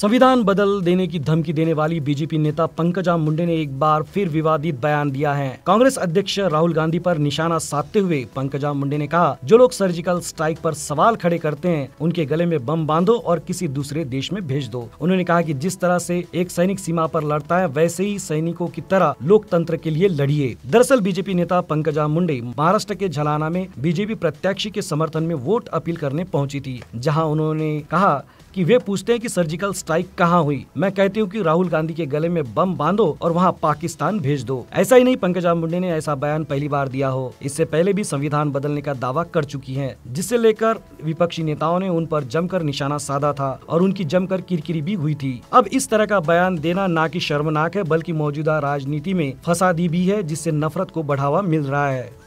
संविधान बदल देने की धमकी देने वाली बीजेपी नेता पंकजा मुंडे ने एक बार फिर विवादित बयान दिया है कांग्रेस अध्यक्ष राहुल गांधी पर निशाना साधते हुए पंकजा मुंडे ने कहा जो लोग सर्जिकल स्ट्राइक पर सवाल खड़े करते हैं उनके गले में बम बांधो और किसी दूसरे देश में भेज दो उन्होंने कहा की जिस तरह से एक सैनिक सीमा पर लड़ता है वैसे ही सैनिकों की तरह लोकतंत्र के लिए लड़िए दरअसल बीजेपी नेता पंकजा मुंडे महाराष्ट्र के झलाना में बीजेपी प्रत्याशी के समर्थन में वोट अपील करने पहुँची थी जहाँ उन्होंने कहा कि वे पूछते हैं कि सर्जिकल स्ट्राइक कहाँ हुई मैं कहती हूँ कि राहुल गांधी के गले में बम बांधो और वहाँ पाकिस्तान भेज दो ऐसा ही नहीं पंकजा मुंडे ने ऐसा बयान पहली बार दिया हो इससे पहले भी संविधान बदलने का दावा कर चुकी है जिससे लेकर विपक्षी नेताओं ने उन पर जमकर निशाना साधा था और उनकी जमकर किरकिरी भी हुई थी अब इस तरह का बयान देना ना की शर्मनाक है बल्कि मौजूदा राजनीति में फसादी भी है जिससे नफरत को बढ़ावा मिल रहा है